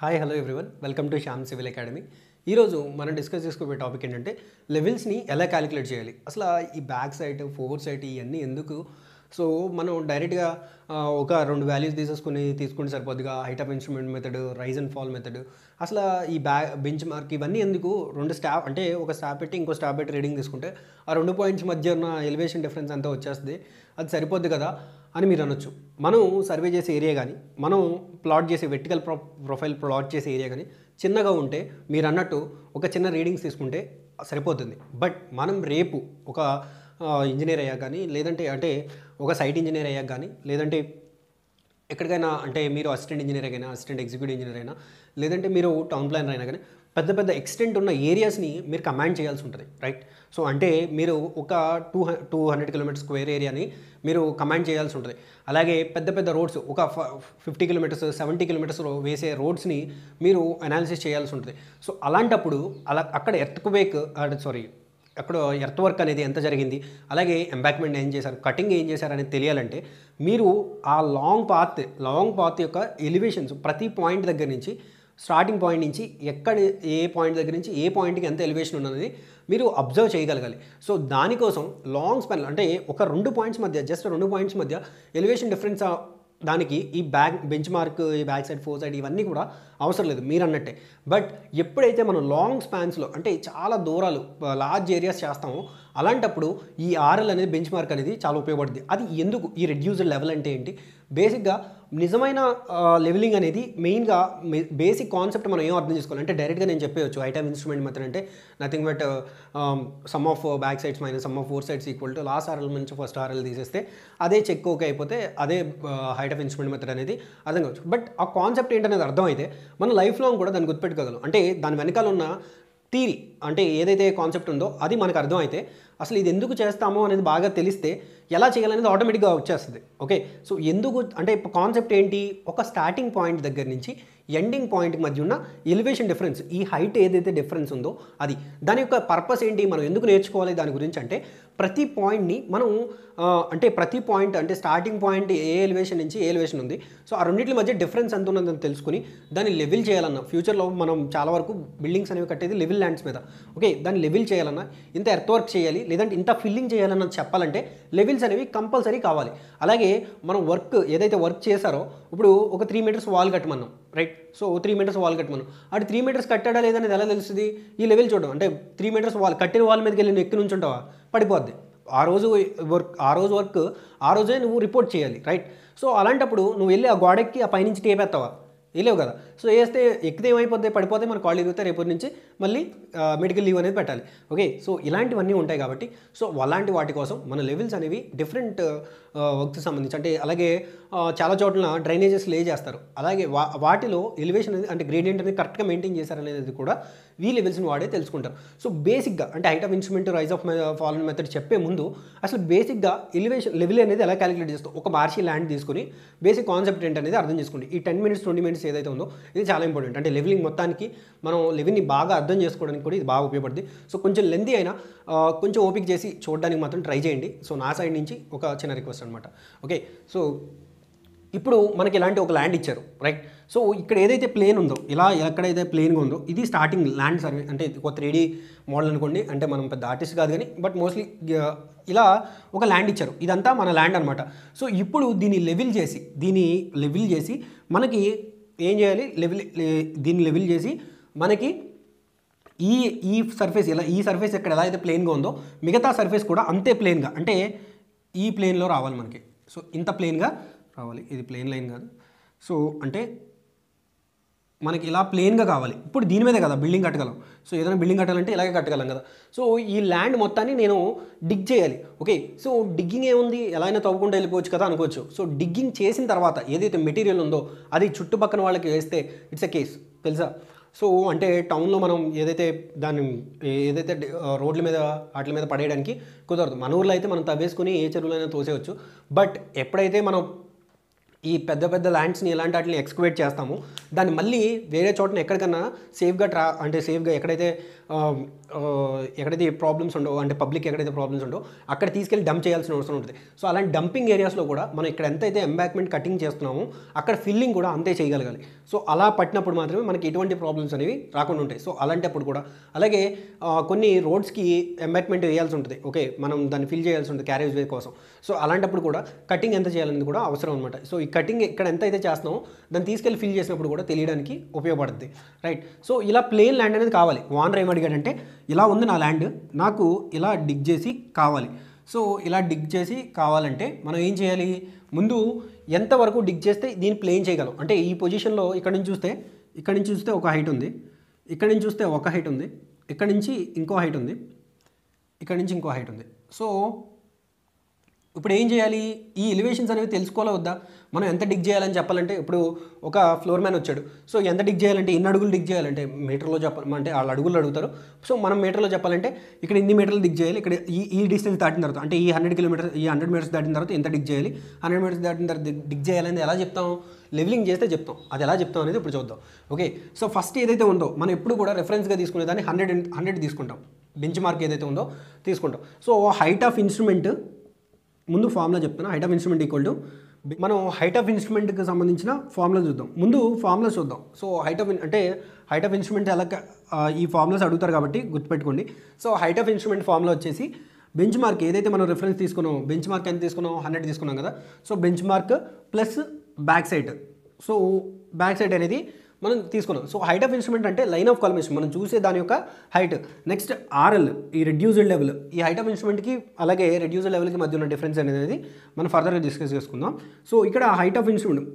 hi hello everyone welcome to Shyam civil academy ఈరోజు మనం discuss చేసుకోబోయే టాపిక్ ఏంటంటే లెవెల్స్ని ఎలా క్యాలిక్యులేట్ చేయాలి అసలు ఈ బ్యాక్ సైట్ ఫోర్ సైట్ ఇవన్నీ ఎందుకు సో మనం డైరెక్ట్గా ఒక రెండు వాల్యూస్ తీసేసుకుని తీసుకుంటే సరిపోద్దిగా height of instrument method rise and fall method అసలు ఈ బ్యా బెంచ్ మార్క్ ఇవన్నీ ఎందుకు రెండు స్టాప్ అంటే ఒక స్టాప్ పెట్టి ఇంకో స్టాప్ పెట్టి రీడింగ్ తీసుకుంటే ఆ రెండు పాయింట్స్ మధ్య ఉన్న ఎలివేషన్ డిఫరెన్స్ అంతా వచ్చేస్తుంది అది సరిపోద్ది కదా అని మీరు అనొచ్చు మనం సర్వే చేసే ఏరియా కానీ మనం ప్లాట్ చేసే వెర్టికల్ ప్రో ప్రొఫైల్ ప్లాట్ చేసే ఏరియా కానీ చిన్నగా ఉంటే మీరు అన్నట్టు ఒక చిన్న రీడింగ్స్ తీసుకుంటే సరిపోతుంది బట్ మనం రేపు ఒక ఇంజనీర్ అయ్యాక కానీ లేదంటే అంటే ఒక సైట్ ఇంజనీర్ అయ్యాక కానీ లేదంటే ఎక్కడికైనా అంటే మీరు అసిస్టెంట్ ఇంజనీర్ అయినా అసిస్టెంట్ ఎగ్జిక్యూటివ్ ఇంజనీర్ అయినా లేదంటే మీరు టౌన్ ప్లానర్ అయినా కానీ పెద్ద పెద్ద ఎక్స్టెంట్ ఉన్న ఏరియాస్ని మీరు కమాండ్ చేయాల్సి ఉంటుంది రైట్ సో అంటే మీరు ఒక two two hundred kilometre square ఏరియాని మీరు కమాండ్ చేయాల్సి ఉంటుంది అలాగే పెద్ద పెద్ద రోడ్స్ ఒక ఫిఫ్టీ కిలోమీటర్స్ సెవెంటీ కిలోమీటర్స్ వేసే రోడ్స్ని మీరు అనాలిసిస్ చేయాల్సి ఉంటుంది సో అలాంటప్పుడు అలా అక్కడ ఎర్త్క్వేక్ సారీ అక్కడ ఎర్త్ వర్క్ అనేది ఎంత జరిగింది అలాగే ఎంబాక్మెంట్ ఏం చేశారు కటింగ్ ఏం చేశారు అనేది తెలియాలంటే మీరు ఆ లాంగ్ పాత్ లాంగ్ పాత్ యొక్క ఎలివేషన్స్ ప్రతి పాయింట్ దగ్గర నుంచి స్టార్టింగ్ పాయింట్ నుంచి ఎక్కడ ఏ పాయింట్ దగ్గర నుంచి ఏ పాయింట్కి ఎంత ఎలివేషన్ ఉన్నది మీరు అబ్జర్వ్ చేయగలగాలి సో దానికోసం లాంగ్ స్పెన్ అంటే ఒక రెండు పాయింట్స్ మధ్య జస్ట్ రెండు పాయింట్స్ మధ్య ఎలివేషన్ డిఫరెన్స్ దానికి ఈ బ్యాక్ బెంచ్ మార్క్ ఈ బ్యాక్ సైడ్ ఫోర్ సైడ్ ఇవన్నీ కూడా అవసరం లేదు మీరు అన్నట్టే బట్ ఎప్పుడైతే మనం లాంగ్ స్పాన్స్లో అంటే చాలా దూరాలు లార్జ్ ఏరియాస్ చేస్తామో అలాంటప్పుడు ఈ ఆర్ఎల్ అనేది బెంచ్ మార్క్ అనేది చాలా ఉపయోగపడుతుంది అది ఎందుకు ఈ రెడ్యూస్డ్ లెవెల్ అంటే ఏంటి బేసిక్గా నిజమైన లెవెలింగ్ అనేది మెయిన్గా బేసిక్ కాన్సెప్ట్ మనం ఏం అర్థం చేసుకోవాలి అంటే డైరెక్ట్గా నేను చెప్పేయచ్చు ఐటమ్ ఇన్స్ట్రుమెంట్ మాత్రం అంటే nothing but sum of back sides minus sum of fore sides equal to last RL నుంచి ఫస్ట్ ఆర్ఎల్ తీసేస్తే అదే చెక్ ఓకే అయిపోతే అదే హైట్ ఆఫ్ ఇన్స్ట్రుమెంట్ మెథడ్ అనేది అర్థం కావచ్చు బట్ ఆ కాన్సెప్ట్ ఏంటనేది అర్థమైతే మన లైఫ్ లాంగ్ కూడా దాన్ని గుర్తుపెట్టుకోగలం అంటే దాని వెనకాల ఉన్న థీరీ అంటే ఏదైతే కాన్సెప్ట్ ఉందో అది మనకు అర్థం అయితే అసలు ఇది ఎందుకు చేస్తామో అనేది బాగా తెలిస్తే ఎలా చేయాలనేది ఆటోమేటిక్గా వచ్చేస్తుంది ఓకే సో ఎందుకు అంటే కాన్సెప్ట్ ఏంటి ఒక స్టార్టింగ్ పాయింట్ దగ్గర నుంచి ఎండింగ్ పాయింట్ మధ్య ఉన్న ఎలివేషన్ డిఫరెన్స్ ఈ హైట్ ఏదైతే డిఫరెన్స్ ఉందో అది దాని యొక్క పర్పస్ ఏంటి మనం ఎందుకు నేర్చుకోవాలి దాని గురించి అంటే ప్రతి పాయింట్ని మనం అంటే ప్రతి పాయింట్ అంటే స్టార్టింగ్ పాయింట్ ఏ ఎలివేషన్ నుంచి ఏ ఎలివేషన్ ఉంది సో ఆ రెండింటి మధ్య డిఫరెన్స్ ఎంత ఉన్నదని తెలుసుకుని దాన్ని లెవెల్ చేయాలన్న ఫ్యూచర్లో మనం చాలా వరకు బిల్డింగ్స్ అనేవి కట్టేది లెవెల్ ల్యాండ్స్ మీద ఓకే దాన్ని లెవెల్ చేయాలన్నా ఇంత ఎర్త్ వర్క్ చేయాలి లేదంటే ఇంత ఫిల్లింగ్ చేయాలన్నా చెప్పాలంటే లెవెల్స్ అనేవి కంపల్సరీ కావాలి అలాగే మనం వర్క్ ఏదైతే వర్క్ చేశారో ఇప్పుడు ఒక త్రీ మీటర్స్ వాల్ కట్టమన్నాం రైట్ సో ఓ త్రీ మీటర్స్ వాల్ కట్టమన్నాం అటు త్రీ మీటర్స్ కట్టాడా లేదనేది ఎలా తెలుస్తుంది ఈ లెవెల్ చూడడం అంటే త్రీ మీటర్స్ వాల్ కట్టిన వాల్ మీదకి వెళ్ళి ఎక్కి నుంచి ఉంటావా పడిపోద్ది ఆ రోజు వర్క్ ఆ రోజు వర్క్ ఆ రోజే నువ్వు రిపోర్ట్ చేయాలి రైట్ సో అలాంటప్పుడు నువ్వు వెళ్ళి ఆ గోడకి ఆ పైనుంచి టేపేస్తావా వెళ్ళేవు కదా సో వేస్తే ఎక్కితే ఏమైపోతే పడిపోతే మన కాళ్ళు ఎదిగితే రేపటి నుంచి మళ్ళీ మెడికల్ లీవ్ అనేది పెట్టాలి ఓకే సో ఇలాంటివన్నీ ఉంటాయి కాబట్టి సో అలాంటి వాటి కోసం మన లెవెల్స్ అనేవి డిఫరెంట్ వర్క్కి సంబంధించి అంటే అలాగే చాలా చోట్ల డ్రైనేజెస్ లే చేస్తారు అలాగే వా వాటిలో ఎలివేషన్ అనేది అంటే గ్రేడియంట్ అనేది కరెక్ట్గా మెయింటైన్ చేశారనేది కూడా వీ లెవెల్స్ని వాడే తెలుసుకుంటారు సో బేసిక్గా అంటే height of instrument rise of fall and method చెప్పే ముందు అసలు బేసిక్గా ఎలివేషన్ లెవెల్ అనేది ఎలా క్యాలిక్యులేట్ చేస్తాం ఒక మార్షి ల్యాండ్ తీసుకుని బేసిక్ కాన్సెప్ట్ ఏంటనేది అర్థం చేసుకోండి ఈ టెన్ మినిట్స్ ట్వంటీ మినిట్స్ ఏదైతే ఉందో ఇది చాలా ఇంపార్టెంట్ అంటే లెవెలింగ్ మొత్తానికి మనం లెవెల్ని బాగా అర్థం చేసుకోవడానికి కూడా ఇది బాగా ఉపయోగపడుతుంది సో కొంచెం లెంది అయినా కొంచెం ఓపిక చేసి చూడడానికి మాత్రం ట్రై చేయండి సో నా సైడ్ నుంచి ఒక చిన్న రిక్వెస్ట్ అనమాట ఓకే సో ఇప్పుడు మనకి ఇలాంటి ఒక ల్యాండ్ ఇచ్చారు రైట్ సో ఇక్కడ ఏదైతే ప్లేన్ ఉందో ఇలా ఎక్కడైతే ప్లేన్గా ఉందో ఇది స్టార్టింగ్ ల్యాండ్ సర్వే అంటే ఒక త్రీ మోడల్ అనుకోండి అంటే మనం పెద్ద ఆర్టిస్ట్ కాదు కానీ బట్ మోస్ట్లీ ఇలా ఒక ల్యాండ్ ఇచ్చారు ఇదంతా మన ల్యాండ్ అనమాట సో ఇప్పుడు దీన్ని లెవెల్ చేసి దీన్ని లెవెల్ చేసి మనకి ఏం చేయాలి లెవెల్ దీన్ని లెవెల్ చేసి మనకి ఈ ఈ సర్ఫేస్ ఎలా ఈ సర్ఫేస్ ఎక్కడ ఎలా అయితే ప్లెయిన్గా ఉందో మిగతా సర్ఫేస్ కూడా అంతే ప్లెయిన్గా అంటే ఈ ప్లేన్లో రావాలి మనకి సో ఇంత ప్లెయిన్గా రావాలి ఇది ప్లెయిన్ లైన్ కాదు సో అంటే మనకి ఇలా ప్లెయిన్గా కావాలి ఇప్పుడు దీని మీదే కదా బిల్డింగ్ కట్టగలం సో ఏదైనా బిల్డింగ్ కట్టాలంటే ఇలాగే కట్టగలం కదా సో ఈ ల్యాండ్ మొత్తాన్ని నేను డిగ్ చేయాలి ఓకే సో డిగ్గింగ్ ఏముంది ఎలా అయినా తవ్వకుండా వెళ్ళిపోవచ్చు కదా అనుకోవచ్చు సో డిగ్గింగ్ చేసిన తర్వాత ఏదైతే మెటీరియల్ ఉందో అది చుట్టుపక్కన వాళ్ళకి వేస్తే ఇట్స్ ఎ కేస్ తెలుసా సో అంటే టౌన్లో మనం ఏదైతే దాన్ని ఏదైతే రోడ్ల మీద వాటి మీద పడేయడానికి కుదరదు మన ఊర్లో అయితే మనం తవ్వేసుకుని ఏ చెరువులైనా తోసేయచ్చు బట్ ఎప్పుడైతే మనం ఈ పెద్ద పెద్ద ల్యాండ్స్ని ఇలాంటి వాటిని ఎక్స్క్వేట్ చేస్తాము దాన్ని మళ్ళీ వేరే చోటన ఎక్కడికన్నా సేఫ్గా ట్రా అంటే సేఫ్గా ఎక్కడైతే ఎక్కడైతే ప్రాబ్లమ్స్ ఉండవు అంటే పబ్లిక్ ఎక్కడైతే ప్రాబ్లమ్స్ ఉండవు అక్కడ తీసుకెళ్ళి డంప్ చేయాల్సిన అవసరం ఉంటుంది సో అలాంటి డంపింగ్ ఏరియాస్లో కూడా మనం ఇక్కడ ఎంతైతే ఎంబ్యాక్మెంట్ కటింగ్ చేస్తున్నామో అక్కడ ఫిల్లింగ్ కూడా అంతే చేయగలగాలి సో అలా పట్టినప్పుడు మాత్రమే మనకి ఎటువంటి ప్రాబ్లమ్స్ అనేవి రాకుండా ఉంటాయి సో అలాంటప్పుడు కూడా అలాగే కొన్ని రోడ్స్కి ఎంబ్యాక్మెంట్ వేయాల్సి ఉంటుంది ఓకే మనం దాన్ని ఫిల్ చేయాల్సి ఉంటుంది క్యారేజ్ వే కోసం సో అలాంటప్పుడు కూడా కటింగ్ ఎంత చేయాలనేది కూడా అవసరం అనమాట సో ఈ కటింగ్ ఇక్కడ ఎంత అయితే చేస్తున్నామో దాన్ని తీసుకెళ్ళి ఫిల్ చేసినప్పుడు కూడా తెలియడానికి ఉపయోగపడుతుంది రైట్ సో ఇలా ప్లేన్ ల్యాండ్ అనేది కావాలి వాన్ రైమర్ అడిగాడంటే ఇలా ఉంది నా ల్యాండ్ నాకు ఇలా డిగ్ చేసి కావాలి సో ఇలా డిగ్ చేసి కావాలంటే మనం ఏం చేయాలి ముందు ఎంతవరకు డిగ్ చేస్తే దీన్ని ప్లేన్ చేయగలం అంటే ఈ పొజిషన్లో ఇక్కడ నుంచి చూస్తే ఇక్కడ నుంచి చూస్తే ఒక హైట్ ఉంది ఇక్కడ నుంచి చూస్తే ఒక హైట్ ఉంది ఇక్కడ నుంచి ఇంకో హైట్ ఉంది ఇక్కడ నుంచి ఇంకో హైట్ ఉంది సో ఇప్పుడు ఏం చేయాలి ఈ ఎలివేషన్స్ అనేవి తెలుసుకోవాలా వద్దా మనం ఎంత డిగ్ చేయాలని చెప్పాలంటే ఇప్పుడు ఒక ఫ్లోర్ మ్యాన్ వచ్చాడు సో ఎంత డిగ్ చేయాలంటే ఎన్ని అడుగులు డిగ్ చేయాలంటే మీటర్లో చెప్పాలి అంటే వాళ్ళు అడుగులు అడుగుతారు సో మనం మీటర్లో చెప్పాలంటే ఇక్కడ ఎన్ని మీటర్లు డిగ్ చేయాలి ఇక్కడ ఈ ఈ డిస్టెన్స్ దాటిన తర్వాత అంటే ఈ హండ్రెడ్ కిలోమీటర్ ఈ హండ్రెడ్ మీటర్స్ దాటిన తర్వాత ఎంత డిగ్ చేయాలి హండ్రెడ్ మీటర్స్ దాటిన తర్వాత డిగ్ చేయాలని ఎలా చెప్తాం లెవెలింగ్ చేస్తే చెప్తాం అది ఎలా చెప్తాం అనేది ఇప్పుడు చూద్దాం ఓకే సో ఫస్ట్ ఏదైతే ఉందో మనం ఎప్పుడు కూడా రెఫరెన్స్గా తీసుకునే దాన్ని హండ్రెడ్ హండ్రెడ్ తీసుకుంటాం బెంచ్ మార్క్ ఏదైతే ఉందో తీసుకుంటాం సో హైట్ ఆఫ్ ఇన్స్ట్రుమెంట్ ముందు ఫార్ములా చెప్తున్నా height of instrument equal to మనం హైట్ ఆఫ్ ఇన్స్ట్రుమెంట్కి సంబంధించిన ఫార్ములా చూద్దాం ముందు ఫార్ములా చూద్దాం సో హైట్ ఆఫ్ అంటే హైట్ ఆఫ్ ఇన్స్ట్రుమెంట్ ఎలా ఈ ఫార్ములాస్ అడుగుతారు కాబట్టి గుర్తుపెట్టుకోండి so height of instrument formula వచ్చేసి బెంచ్ మార్క్ ఏదైతే మనం రిఫరెన్స్ తీసుకున్నాం బెంచ్ మార్క్ ఎంత తీసుకున్నాం హండ్రెడ్ తీసుకున్నాం కదా so bench mark plus back side so back side అనేది మనం తీసుకున్నాం సో హైట్ ఆఫ్ ఇన్స్ట్రుమెంట్ అంటే లైన్ ఆఫ్ కాలమేషన్ మనం చూసే దాని యొక్క హైట్ నెక్స్ట్ ఆర్ఎల్ ఈ రెడ్యూస్డ్ లెవెల్ ఈ హైట్ ఆఫ్ ఇన్స్ట్రుమెంట్కి అలాగే రెడ్యూస్డ్ లెవెల్కి మధ్య ఉన్న డిఫరెన్స్ అనేది మనం ఫర్దర్గా డిస్కస్ చేసుకుందాం సో ఇక్కడ height of instrument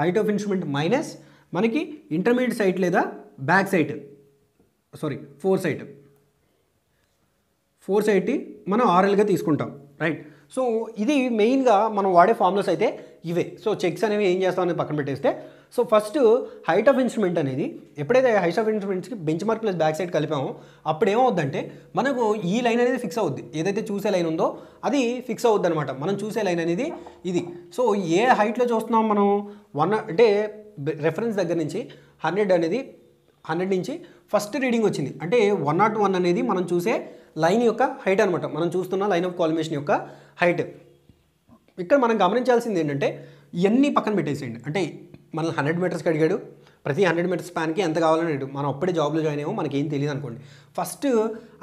height of instrument minus మనకి ఇంటర్మీడియట్ సైట్ లేదా back sight sorry fore sight fore sight మనం ఆర్ఎల్గా తీసుకుంటాం రైట్ సో ఇది మెయిన్గా మనం వాడే ఫార్ములస్ అయితే ఇవే సో చెక్స్ అనేవి ఏం చేస్తామని పక్కన పెట్టేస్తే so first height of instrument అనేది ఎప్పుడైతే హైట్ ఆఫ్ ఇన్స్ట్రుమెంట్స్కి bench mark plus back side కలిపామో అప్పుడు ఏమవుద్దంటే మనకు ఈ లైన్ అనేది ఫిక్స్ అవుద్ది ఏదైతే చూసే లైన్ ఉందో అది ఫిక్స్ అవుద్ది అనమాట మనం చూసే లైన్ అనేది ఇది సో ఏ హైట్లో చూస్తున్నాం మనం వన్ అంటే రెఫరెన్స్ దగ్గర నుంచి హండ్రెడ్ అనేది హండ్రెడ్ నుంచి ఫస్ట్ రీడింగ్ వచ్చింది అంటే వన్ నాట్ వన్ అనేది మనం చూసే లైన్ యొక్క హైట్ అనమాట మనం చూస్తున్న లైన్ ఆఫ్ కాలిమేషన్ యొక్క హైట్ ఇక్కడ మనం గమనించాల్సింది ఏంటంటే ఇవన్నీ పక్కన పెట్టేసేయండి అంటే మనల్ని హండ్రెడ్ మీటర్స్కి అడిగాడు ప్రతి హండ్రెడ్ మీటర్స్ స్పాన్కి ఎంత కావాలని మనం అప్పుడే జాబ్లో జాయిన్ అయ్యామో మనకి ఏం తెలియదు అనుకోండి ఫస్ట్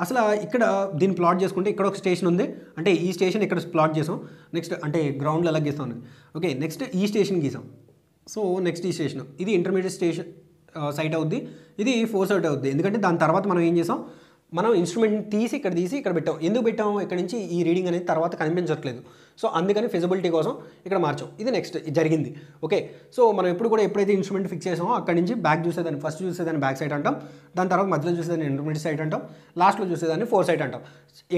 అసలు ఇక్కడ దీన్ని ప్లాట్ చేసుకుంటే ఇక్కడ ఒక స్టేషన్ ఉంది అంటే ఈ స్టేషన్ ఇక్కడ ప్లాట్ చేసాం నెక్స్ట్ అంటే గ్రౌండ్లో ఎలా గీస్తాం ఓకే నెక్స్ట్ ఈ స్టేషన్ గీసాం సో నెక్స్ట్ ఈ స్టేషన్ ఇది ఇంటర్మీడియట్ స్టేషన్ సైట్ అవుద్ది ఇది ఫోర్ సైట్ అవుద్ది ఎందుకంటే దాని తర్వాత మనం ఏం చేసాం మనం ఇన్స్ట్రుమెంట్ని తీసి ఇక్కడ తీసి ఇక్కడ పెట్టాం ఎందుకు పెట్టాము ఇక్కడ నుంచి ఈ రీడింగ్ అనేది తర్వాత కనిపించట్లేదు సో అందుకని ఫిజిబిలిటీ కోసం ఇక్కడ మార్చాం ఇది నెక్స్ట్ జరిగింది ఓకే సో మనం ఎప్పుడు కూడా ఎప్పుడైతే ఇన్స్ట్రుమెంట్ ఫిక్స్ చేసామో అక్కడ నుంచి బ్యాక్ చూసేదాన్ని ఫస్ట్ చూసేదాన్ని బ్యాక్ సైడ్ అంటాం దాని తర్వాత మధ్యలో చూసేదాన్ని ఇంటర్మీడియట్ సైడ్ అంటాం లాస్ట్లో చూసేదాన్ని ఫోర్ సైడ్ అంటాం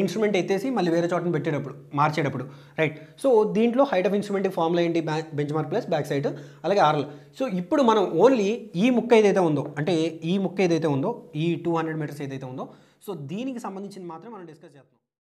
ఇన్స్ట్రుమెంట్ ఎత్తేసి మళ్ళీ వేరే చోటను పెట్టేటప్పుడు మార్చేటప్పుడు రైట్ సో దీంట్లో హైట్ ఆఫ్ ఇన్స్ట్రుమెంట్ ఫార్ములా ఏంటి bench mark plus back side అలాగే ఆర్ఎల్ సో ఇప్పుడు మనం ఓన్లీ ఈ ముక్క ఏదైతే ఉందో అంటే ఈ ముక్క ఏదైతే ఉందో ఈ టూ హండ్రెడ్ మీటర్స్ ఏదైతే ఉందో సో దీనికి సంబంధించిన మాత్రం మనం డిస్కస్ చేస్తున్నాం